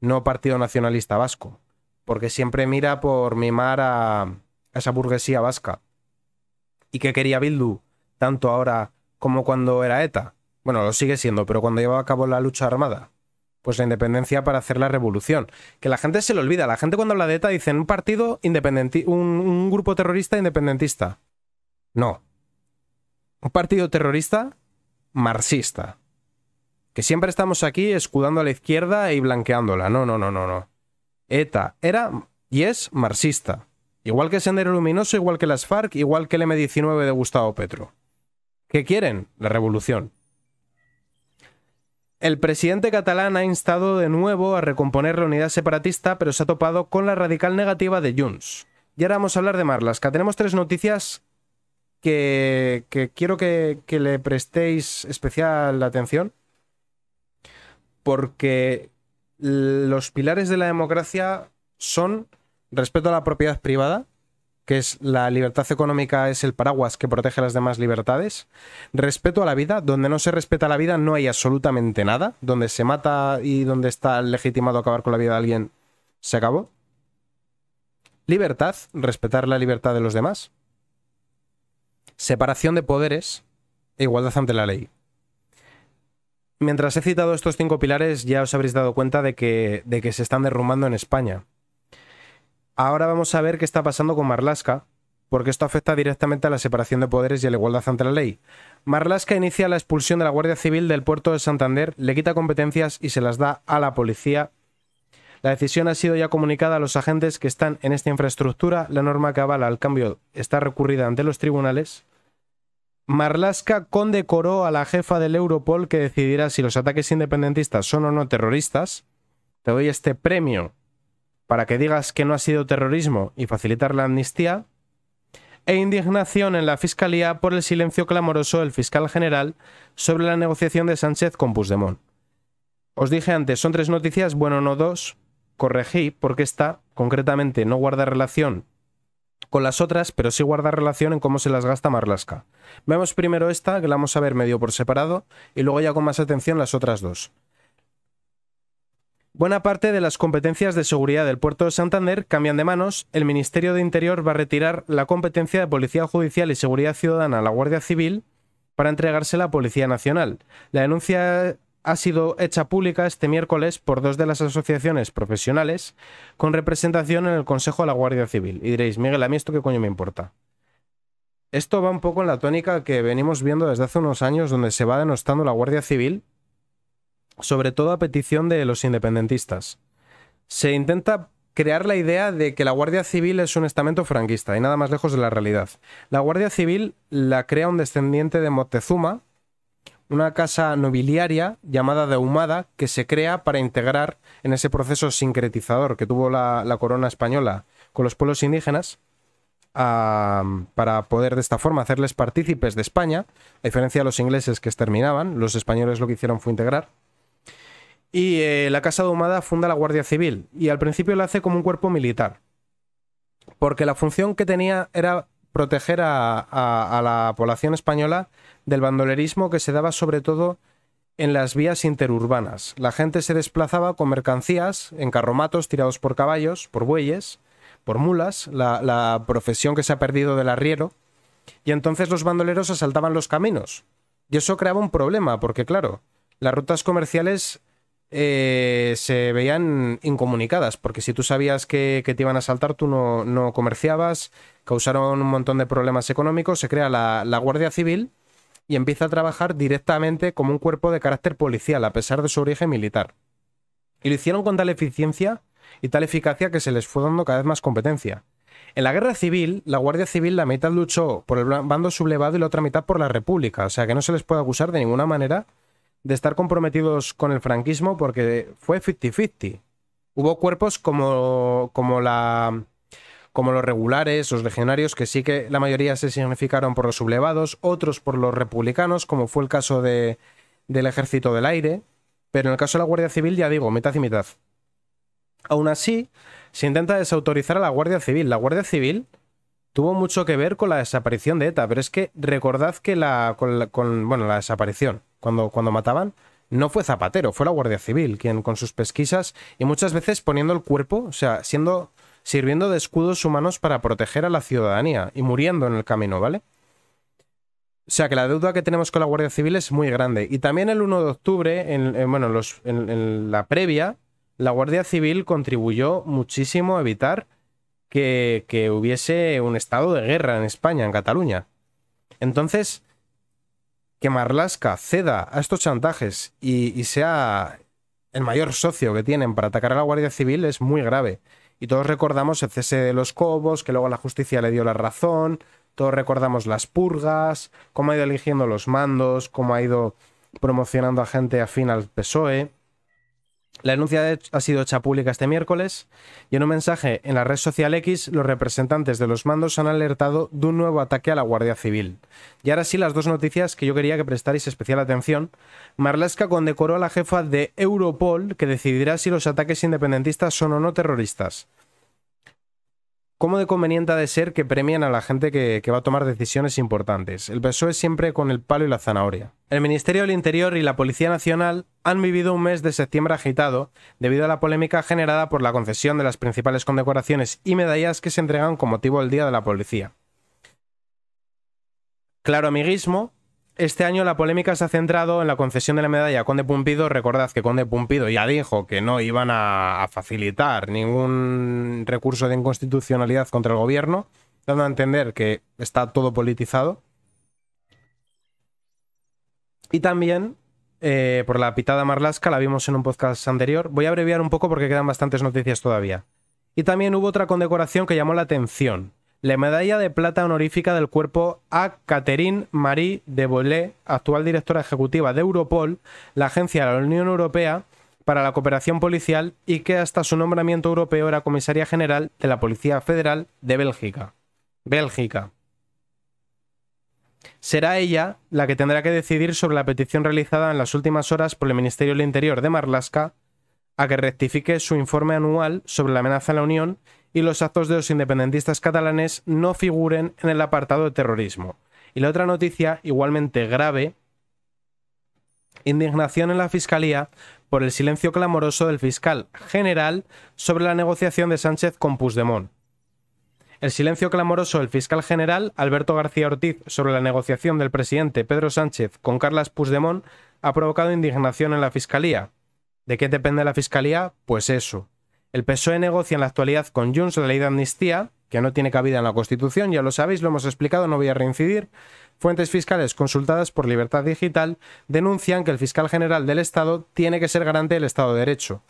no Partido Nacionalista Vasco porque siempre mira por mimar a, a esa burguesía vasca. ¿Y qué quería Bildu? Tanto ahora como cuando era ETA. Bueno, lo sigue siendo, pero cuando llevaba a cabo la lucha armada. Pues la independencia para hacer la revolución. Que la gente se le olvida. La gente cuando habla de ETA dicen un partido independentista, un grupo terrorista independentista. No. Un partido terrorista marxista. Que siempre estamos aquí escudando a la izquierda y blanqueándola. No, no, no, no, no. ETA era y es marxista. Igual que Sendero Luminoso, igual que las FARC, igual que el M19 de Gustavo Petro. ¿Qué quieren? La revolución. El presidente catalán ha instado de nuevo a recomponer la unidad separatista, pero se ha topado con la radical negativa de Junts. Y ahora vamos a hablar de Marlasca. Tenemos tres noticias que, quiero que, que le prestéis especial atención. Porque los pilares de la democracia son respeto a la propiedad privada, que es la libertad económica es el paraguas que protege las demás libertades, respeto a la vida, donde no se respeta la vida no hay absolutamente nada, donde se mata y donde está legitimado acabar con la vida de alguien, se acabó. Libertad, respetar la libertad de los demás. Separación de poderes e igualdad ante la ley mientras he citado estos cinco pilares, ya os habréis dado cuenta de que, se están derrumbando en España. Ahora vamos a ver qué está pasando con Marlaska, porque esto afecta directamente a la separación de poderes y a la igualdad ante la ley. Marlaska inicia la expulsión de la Guardia Civil del puerto de Santander, le quita competencias y se las da a la policía. La decisión ha sido ya comunicada a los agentes que están en esta infraestructura. La norma que avala el cambio está recurrida ante los tribunales. Marlaska condecoró a la jefa del Europol que decidirá si los ataques independentistas son o no terroristas. Te doy este premio para que digas que no ha sido terrorismo y facilitar la amnistía. E indignación en la Fiscalía por el silencio clamoroso del fiscal general sobre la negociación de Sánchez con Puigdemont. Os dije antes, son tres noticias, bueno, no dos. Corregí porque esta concretamente no guarda relación con las otras, pero sí guarda relación en cómo se las gasta Marlasca. Vemos primero esta, que la vamos a ver medio por separado, y luego ya con más atención las otras dos. Buena parte de las competencias de seguridad del puerto de Santander cambian de manos. El Ministerio de Interior va a retirar la competencia de Policía Judicial y Seguridad Ciudadana a la Guardia Civil para entregársela a Policía Nacional. La denuncia ha sido hecha pública este miércoles por dos de las asociaciones profesionales con representación en el Consejo de la Guardia Civil. Y diréis, Miguel, a mí esto qué coño me importa. Esto va un poco en la tónica que venimos viendo desde hace unos años donde se va denostando la Guardia Civil, sobre todo a petición de los independentistas. Se intenta crear la idea de que la Guardia Civil es un estamento franquista y nada más lejos de la realidad. La Guardia Civil la crea un descendiente de Moctezuma, una casa nobiliaria llamada de Ahumada que se crea para integrar en ese proceso sincretizador que tuvo la, corona española con los pueblos indígenas para poder de esta forma hacerles partícipes de España, a diferencia de los ingleses que exterminaban, los españoles lo que hicieron fue integrar. Y eh, la Casa de Ahumada funda la Guardia Civil y al principio la hace como un cuerpo militar, porque la función que tenía era proteger a, la población española del bandolerismo que se daba sobre todo en las vías interurbanas. La gente se desplazaba con mercancías en carromatos tirados por caballos, por bueyes, por mulas, la, profesión que se ha perdido del arriero, y entonces los bandoleros asaltaban los caminos. Y eso creaba un problema, porque claro, las rutas comerciales eh, se veían incomunicadas, porque si tú sabías que, te iban a saltar, tú no, comerciabas, causaron un montón de problemas económicos, se crea la, la Guardia Civil y empieza a trabajar directamente como un cuerpo de carácter policial, a pesar de su origen militar. Y lo hicieron con tal eficiencia y tal eficacia que se les fue dando cada vez más competencia. En la guerra civil, la Guardia Civil la mitad luchó por el bando sublevado y la otra mitad por la República, o sea que no se les puede acusar de ninguna manera de estar comprometidos con el franquismo porque fue 50-50. Hubo cuerpos como, como, la, como los regulares, los legionarios, que sí que la mayoría se significaron por los sublevados, otros por los republicanos, como fue el caso del ejército del aire, pero en el caso de la Guardia Civil ya digo, mitad y mitad. Aún así, se intenta desautorizar a la Guardia Civil. La Guardia Civil tuvo mucho que ver con la desaparición de ETA, pero es que recordad que la, con con, bueno, la desaparición, cuando, mataban, no fue Zapatero, fue la Guardia Civil, quien con sus pesquisas y muchas veces poniendo el cuerpo, o sea, siendo sirviendo de escudos humanos para proteger a la ciudadanía y muriendo en el camino, ¿vale? O sea que la deuda que tenemos con la Guardia Civil es muy grande. Y también el 1 de octubre, en, bueno, en, la previa, la Guardia Civil contribuyó muchísimo a evitar que, que hubiese un estado de guerra en España, en Cataluña. Entonces, que Marlaska ceda a estos chantajes y, y sea el mayor socio que tienen para atacar a la Guardia Civil es muy grave. Y todos recordamos el cese de los cobos, que luego la justicia le dio la razón, todos recordamos las purgas, cómo ha ido eligiendo los mandos, cómo ha ido promocionando a gente afín al PSOE. La denuncia ha sido hecha pública este miércoles y en un mensaje en la red social X, los representantes de los mandos han alertado de un nuevo ataque a la Guardia Civil. Y ahora sí, las dos noticias que yo quería que prestarais especial atención. Marlaska condecoró a la jefa de Europol, que decidirá si los ataques independentistas son o no terroristas. ¿Cómo de conveniente ha de ser que premien a la gente que, que va a tomar decisiones importantes? El PSOE siempre con el palo y la zanahoria. El Ministerio del Interior y la Policía Nacional han vivido un mes de septiembre agitado debido a la polémica generada por la concesión de las principales condecoraciones y medallas que se entregan con motivo del Día de la Policía. Claro amiguismo, este año la polémica se ha centrado en la concesión de la medalla a Conde Pumpido. Recordad que Conde Pumpido ya dijo que no iban a facilitar ningún recurso de inconstitucionalidad contra el gobierno, dando a entender que está todo politizado. Y también, eh, por la pitada marlasca, la vimos en un podcast anterior. Voy a abreviar un poco porque quedan bastantes noticias todavía. Y también hubo otra condecoración que llamó la atención. La medalla de plata honorífica del cuerpo a Catherine Marie de volé actual directora ejecutiva de Europol, la agencia de la Unión Europea para la cooperación policial y que hasta su nombramiento europeo era comisaria general de la Policía Federal de Bélgica. Bélgica será ella la que tendrá que decidir sobre la petición realizada en las últimas horas por el Ministerio del Interior de Marlaska a que rectifique su informe anual sobre la amenaza a la Unión y los actos de los independentistas catalanes no figuren en el apartado de terrorismo. Y la otra noticia, igualmente grave, indignación en la Fiscalía por el silencio clamoroso del fiscal general sobre la negociación de Sánchez con Puigdemont. El silencio clamoroso del fiscal general Alberto García Ortiz sobre la negociación del presidente Pedro Sánchez con Carlas Puigdemont ha provocado indignación en la fiscalía. ¿De qué depende la fiscalía? Pues eso. El PSOE negocia en la actualidad con Junts la ley de amnistía, que no tiene cabida en la Constitución, ya lo sabéis, lo hemos explicado, no voy a reincidir. Fuentes fiscales consultadas por Libertad Digital denuncian que el fiscal general del Estado tiene que ser garante del Estado de Derecho.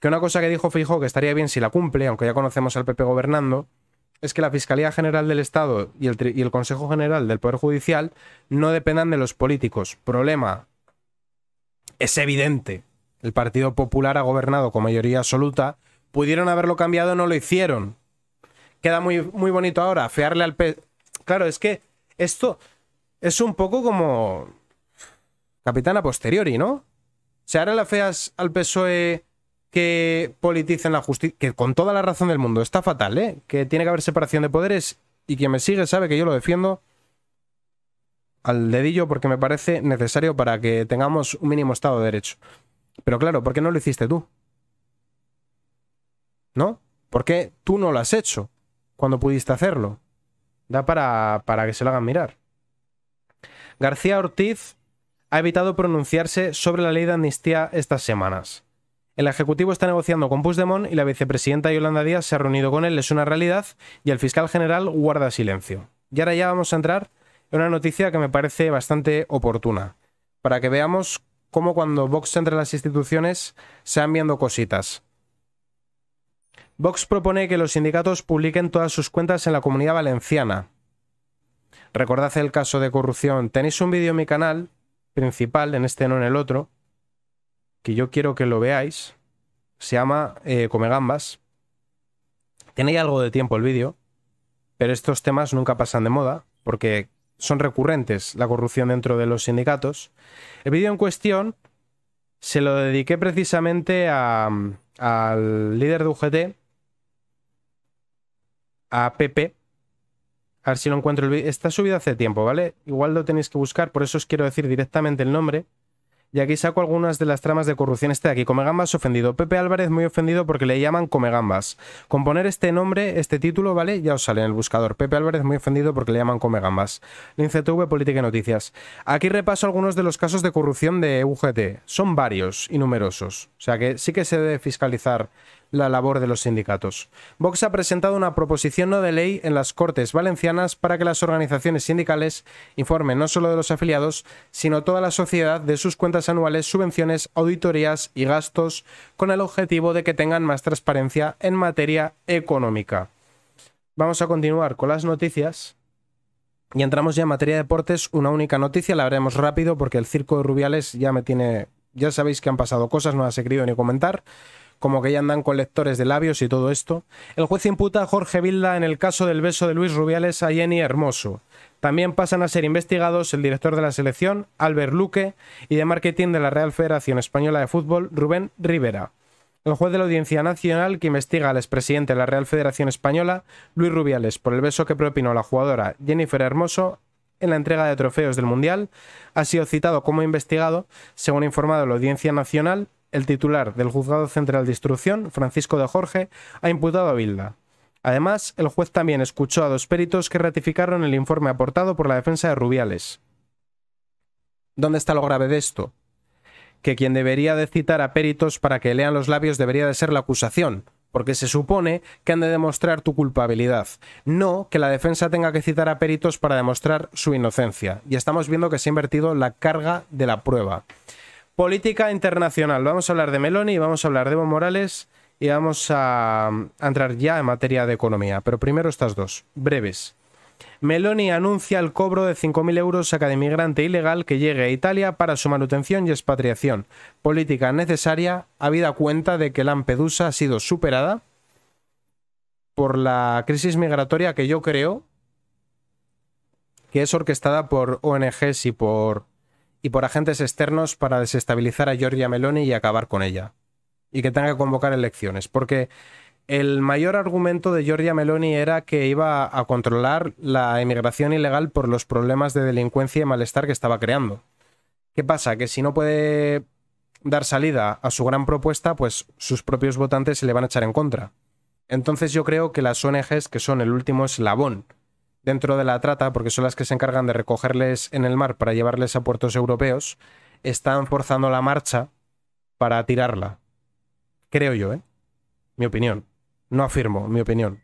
Que una cosa que dijo Fijo que estaría bien si la cumple, aunque ya conocemos al PP gobernando, es que la Fiscalía General del Estado y el, Consejo General del Poder Judicial no dependan de los políticos. Problema. Es evidente. El Partido Popular ha gobernado con mayoría absoluta. Pudieron haberlo cambiado, no lo hicieron. Queda muy, muy bonito ahora, fearle al pe... Claro, es que esto es un poco como capitana posteriori, ¿no? Se hará ahora la feas al PSOE que politicen la justicia, que con toda la razón del mundo está fatal, ¿eh? que tiene que haber separación de poderes y quien me sigue sabe que yo lo defiendo al dedillo porque me parece necesario para que tengamos un mínimo Estado de Derecho. Pero claro, ¿por qué no lo hiciste tú? ¿No? ¿Por qué tú no lo has hecho cuando pudiste hacerlo? Da para, para que se lo hagan mirar. García Ortiz ha evitado pronunciarse sobre la ley de amnistía estas semanas el Ejecutivo está negociando con Puigdemont y la vicepresidenta Yolanda Díaz se ha reunido con él, es una realidad, y el fiscal general guarda silencio. Y ahora ya vamos a entrar en una noticia que me parece bastante oportuna, para que veamos cómo cuando Vox entra en las instituciones se han viendo cositas. Vox propone que los sindicatos publiquen todas sus cuentas en la comunidad valenciana. Recordad el caso de corrupción. Tenéis un vídeo en mi canal principal, en este no en el otro, yo quiero que lo veáis. Se llama eh, Come Gambas. Tiene algo de tiempo el vídeo, pero estos temas nunca pasan de moda, porque son recurrentes la corrupción dentro de los sindicatos. El vídeo en cuestión se lo dediqué precisamente al líder de UGT, a Pepe. A ver si lo encuentro. El Está subido hace tiempo, ¿vale? Igual lo tenéis que buscar, por eso os quiero decir directamente el nombre. Y aquí saco algunas de las tramas de corrupción. Este de aquí, Comegambas ofendido. Pepe Álvarez muy ofendido porque le llaman Comegambas. Con poner este nombre, este título, ¿vale? Ya os sale en el buscador. Pepe Álvarez muy ofendido porque le llaman Comegambas. Lince TV, Política y Noticias. Aquí repaso algunos de los casos de corrupción de UGT. Son varios y numerosos. O sea que sí que se debe fiscalizar la labor de los sindicatos. Vox ha presentado una proposición no de ley en las Cortes Valencianas para que las organizaciones sindicales informen no solo de los afiliados, sino toda la sociedad de sus cuentas anuales, subvenciones, auditorías y gastos, con el objetivo de que tengan más transparencia en materia económica. Vamos a continuar con las noticias. Y entramos ya en materia de deportes. Una única noticia, la haremos rápido porque el circo de Rubiales ya me tiene. Ya sabéis que han pasado cosas, no las he querido ni comentar como que ya andan con lectores de labios y todo esto, el juez imputa a Jorge Vilda en el caso del beso de Luis Rubiales a Jenny Hermoso. También pasan a ser investigados el director de la selección, Albert Luque, y de marketing de la Real Federación Española de Fútbol, Rubén Rivera. El juez de la Audiencia Nacional que investiga al expresidente de la Real Federación Española, Luis Rubiales, por el beso que propinó la jugadora Jennifer Hermoso en la entrega de trofeos del Mundial, ha sido citado como investigado, según ha informado la Audiencia Nacional, el titular del Juzgado Central de Instrucción, Francisco de Jorge, ha imputado a Bilda. Además, el juez también escuchó a dos peritos que ratificaron el informe aportado por la defensa de Rubiales. ¿Dónde está lo grave de esto? Que quien debería de citar a peritos para que lean los labios debería de ser la acusación, porque se supone que han de demostrar tu culpabilidad, no que la defensa tenga que citar a peritos para demostrar su inocencia. Y estamos viendo que se ha invertido la carga de la prueba. Política internacional. Vamos a hablar de Meloni, vamos a hablar de Evo Morales y vamos a, entrar ya en materia de economía. Pero primero estas dos, breves. Meloni anuncia el cobro de 5.000 euros a cada inmigrante ilegal que llegue a Italia para su manutención y expatriación. Política necesaria, habida cuenta de que Lampedusa ha sido superada por la crisis migratoria que yo creo que es orquestada por ONGs y por y por agentes externos para desestabilizar a Giorgia Meloni y acabar con ella. Y que tenga que convocar elecciones. Porque el mayor argumento de Giorgia Meloni era que iba a controlar la emigración ilegal por los problemas de delincuencia y malestar que estaba creando. ¿Qué pasa? Que si no puede dar salida a su gran propuesta, pues sus propios votantes se le van a echar en contra. Entonces yo creo que las ONGs, que son el último eslabón dentro de la trata, porque son las que se encargan de recogerles en el mar para llevarles a puertos europeos, están forzando la marcha para tirarla. Creo yo, ¿eh? Mi opinión. No afirmo, mi opinión.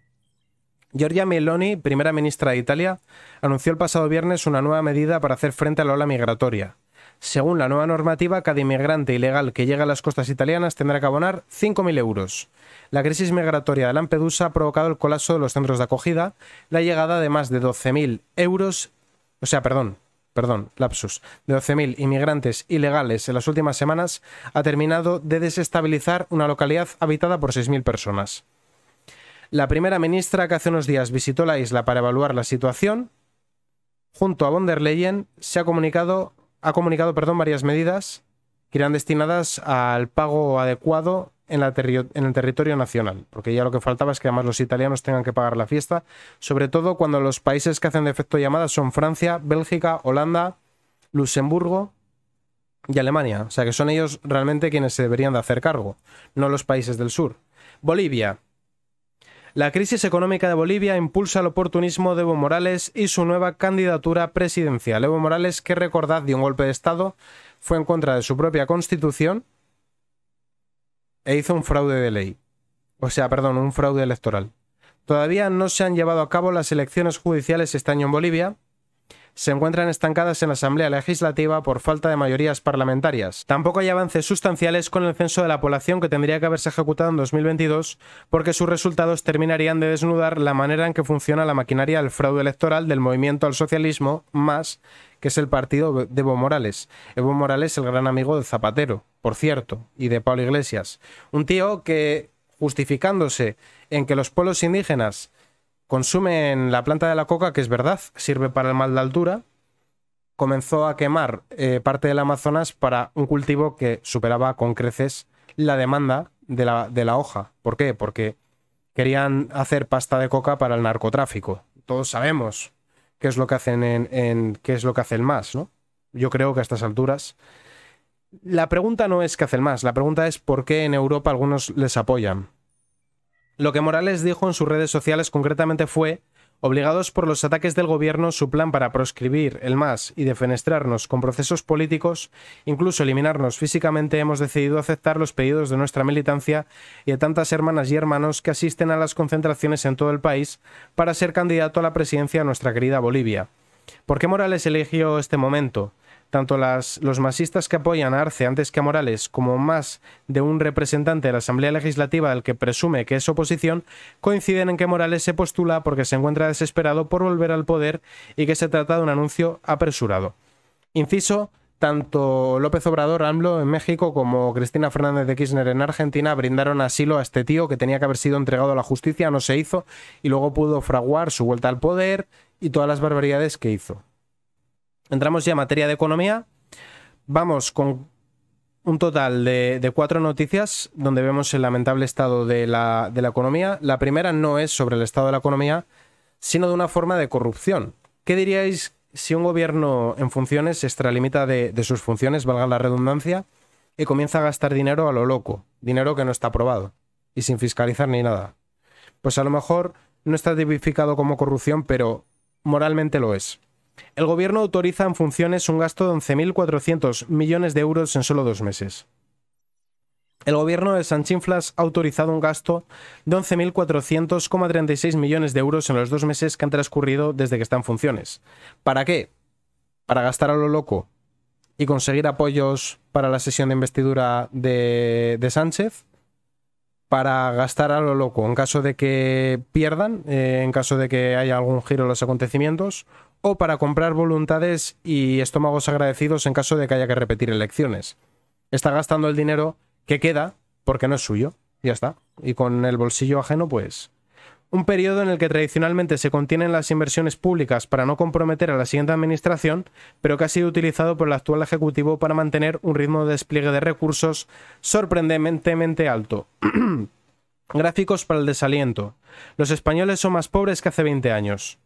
Giorgia Meloni, primera ministra de Italia, anunció el pasado viernes una nueva medida para hacer frente a la ola migratoria. Según la nueva normativa, cada inmigrante ilegal que llegue a las costas italianas tendrá que abonar 5.000 euros. La crisis migratoria de Lampedusa ha provocado el colapso de los centros de acogida, la llegada de más de 12.000 euros, o sea, perdón, perdón, lapsus, de 12.000 inmigrantes ilegales en las últimas semanas ha terminado de desestabilizar una localidad habitada por 6.000 personas. La primera ministra que hace unos días visitó la isla para evaluar la situación, junto a von der Leyen, se ha comunicado ha comunicado perdón, varias medidas que eran destinadas al pago adecuado en, la en, el territorio nacional, porque ya lo que faltaba es que además los italianos tengan que pagar la fiesta, sobre todo cuando los países que hacen de efecto llamada son Francia, Bélgica, Holanda, Luxemburgo y Alemania. O sea que son ellos realmente quienes se deberían de hacer cargo, no los países del sur. Bolivia. La crisis económica de Bolivia impulsa el oportunismo de Evo Morales y su nueva candidatura presidencial. Evo Morales, que recordad, dio un golpe de Estado, fue en contra de su propia constitución e hizo un fraude de ley. O sea, perdón, un fraude electoral. Todavía no se han llevado a cabo las elecciones judiciales este año en Bolivia, se encuentran estancadas en la Asamblea Legislativa por falta de mayorías parlamentarias. Tampoco hay avances sustanciales con el censo de la población que tendría que haberse ejecutado en 2022 porque sus resultados terminarían de desnudar la manera en que funciona la maquinaria del fraude electoral del movimiento al socialismo más que es el partido de Evo Morales. Evo Morales, el gran amigo de Zapatero, por cierto, y de Pablo Iglesias. Un tío que, justificándose en que los pueblos indígenas consumen la planta de la coca, que es verdad, sirve para el mal de altura, comenzó a quemar eh, parte del Amazonas para un cultivo que superaba con creces la demanda de la, hoja. ¿Por qué? Porque querían hacer pasta de coca para el narcotráfico. Todos sabemos qué es lo que hacen en, qué es lo que hace el Yo creo que a estas alturas. La pregunta no es qué hacen más, la pregunta es por qué en Europa algunos les apoyan. Lo que Morales dijo en sus redes sociales concretamente fue, obligados por los ataques del gobierno, su plan para proscribir el MAS y defenestrarnos con procesos políticos, incluso eliminarnos físicamente, hemos decidido aceptar los pedidos de nuestra militancia y de tantas hermanas y hermanos que asisten a las concentraciones en todo el país para ser candidato a la presidencia de nuestra querida Bolivia. ¿Por qué Morales eligió este momento? Tanto los masistas que apoyan a Arce antes que a Morales, como más de un representante de la Asamblea Legislativa del que presume que es oposición, coinciden en que Morales se postula porque se encuentra desesperado por volver al poder y que se trata de un anuncio apresurado. Inciso, tanto López Obrador, AMLO en México, como Cristina Fernández de Kirchner en Argentina brindaron asilo a este tío que tenía que haber sido entregado a la justicia, no se hizo, y luego pudo fraguar su vuelta al poder y todas las barbaridades que hizo. Entramos ya en materia de economía. Vamos con un total de, cuatro noticias donde vemos el lamentable estado de la, economía. La primera no es sobre el estado de la economía, sino de una forma de corrupción. ¿Qué diríais si un gobierno en funciones se extralimita de, de sus funciones, valga la redundancia, y comienza a gastar dinero a lo loco? Dinero que no está aprobado y sin fiscalizar ni nada. Pues a lo mejor no está tipificado como corrupción, pero moralmente lo es. El gobierno autoriza en funciones un gasto de 11.400 millones de euros en solo dos meses. El gobierno de Sanchinflas ha autorizado un gasto de 11.400,36 millones de euros en los dos meses que han transcurrido desde que está en funciones. ¿Para qué? Para gastar a lo loco y conseguir apoyos para la sesión de investidura de, Sánchez. Para gastar a lo loco en caso de que pierdan, eh, en caso de que haya algún giro en los acontecimientos, o para comprar voluntades y estómagos agradecidos en caso de que haya que repetir elecciones. Está gastando el dinero que queda porque no es suyo. Ya está. Y con el bolsillo ajeno, pues... Un periodo en el que tradicionalmente se contienen las inversiones públicas para no comprometer a la siguiente administración, pero que ha sido utilizado por el actual Ejecutivo para mantener un ritmo de despliegue de recursos sorprendentemente alto. Gráficos para el desaliento. Los españoles son más pobres que hace 20 años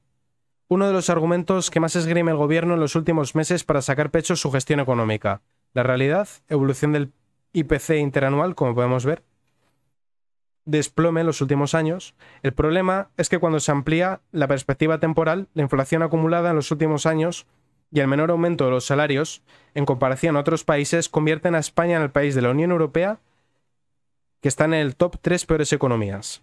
uno de los argumentos que más esgrime el gobierno en los últimos meses para sacar pecho su gestión económica. La realidad, evolución del IPC interanual, como podemos ver, desplome en los últimos años. El problema es que cuando se amplía la perspectiva temporal, la inflación acumulada en los últimos años y el menor aumento de los salarios, en comparación a otros países, convierten a España en el país de la Unión Europea que está en el top 3 peores economías.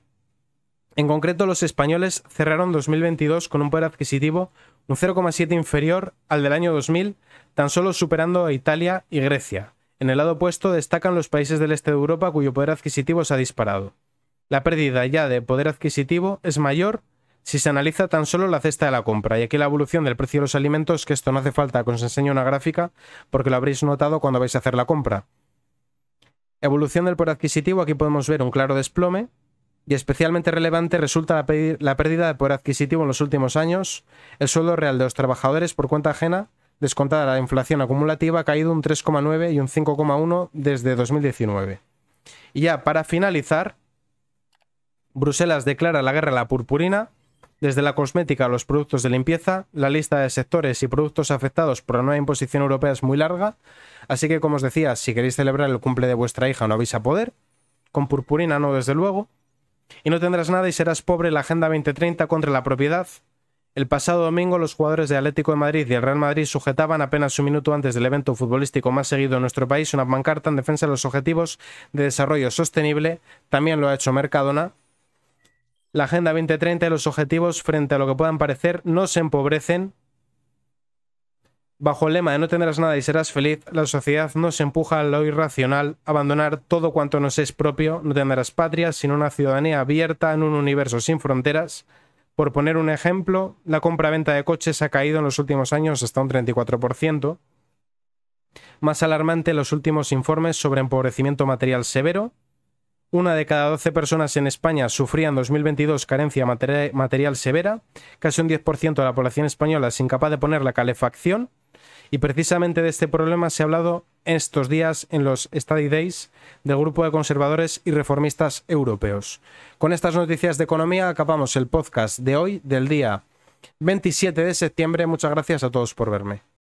En concreto, los españoles cerraron 2022 con un poder adquisitivo un 0,7 inferior al del año 2000, tan solo superando a Italia y Grecia. En el lado opuesto destacan los países del este de Europa cuyo poder adquisitivo se ha disparado. La pérdida ya de poder adquisitivo es mayor si se analiza tan solo la cesta de la compra, y aquí la evolución del precio de los alimentos, que esto no hace falta que os enseño una gráfica, porque lo habréis notado cuando vais a hacer la compra. Evolución del poder adquisitivo, aquí podemos ver un claro desplome, y especialmente relevante resulta la, pérdida de poder adquisitivo en los últimos años. El sueldo real de los trabajadores por cuenta ajena, descontada la inflación acumulativa, ha caído un 3,9 y un 5,1 desde 2019. Y ya para finalizar, Bruselas declara la guerra a la purpurina, desde la cosmética a los productos de limpieza, la lista de sectores y productos afectados por la nueva imposición europea es muy larga, así que como os decía, si queréis celebrar el cumple de vuestra hija no vais a poder, con purpurina no desde luego, y no tendrás nada y serás pobre la Agenda 2030 contra la propiedad. El pasado domingo los jugadores de Atlético de Madrid y el Real Madrid sujetaban apenas un minuto antes del evento futbolístico más seguido en nuestro país una pancarta en defensa de los objetivos de desarrollo sostenible, también lo ha hecho Mercadona. La Agenda 2030 y los objetivos frente a lo que puedan parecer no se empobrecen, Bajo el lema de no tendrás nada y serás feliz, la sociedad nos empuja a lo irracional, abandonar todo cuanto nos es propio, no tendrás patria, sino una ciudadanía abierta en un universo sin fronteras. Por poner un ejemplo, la compra-venta de coches ha caído en los últimos años hasta un 34%. Más alarmante los últimos informes sobre empobrecimiento material severo. Una de cada 12 personas en España sufría en 2022 carencia material severa. Casi un 10% de la población española es incapaz de poner la calefacción y precisamente de este problema se ha hablado estos días en los Study Days del Grupo de Conservadores y Reformistas Europeos. Con estas noticias de economía acabamos el podcast de hoy, del día 27 de septiembre. Muchas gracias a todos por verme.